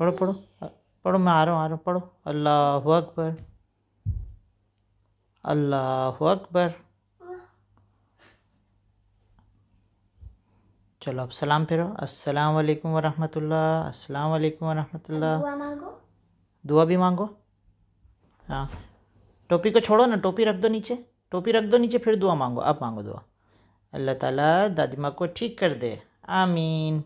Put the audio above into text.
पढ़ो पढ़ो पढ़ो मैं आ रहा हूँ आ रहा हूँ पढ़ो अल्लाह अकबर अल्लाह अकबर चलो अब सलाम फिर अस्सलाम वालेकुम वरहमतुल्लाह अस्सलाम वालेकुम वरहमतुल्लाह दुआ मांगो दुआ भी मांगो हाँ टोपी को छोड़ो ना टोपी रख दो नीचे टोपी रख दो नीचे फिर दुआ मांगो अब मांगो दुआ अल्लाह ताला दादी माँ को ठीक कर दे आमीन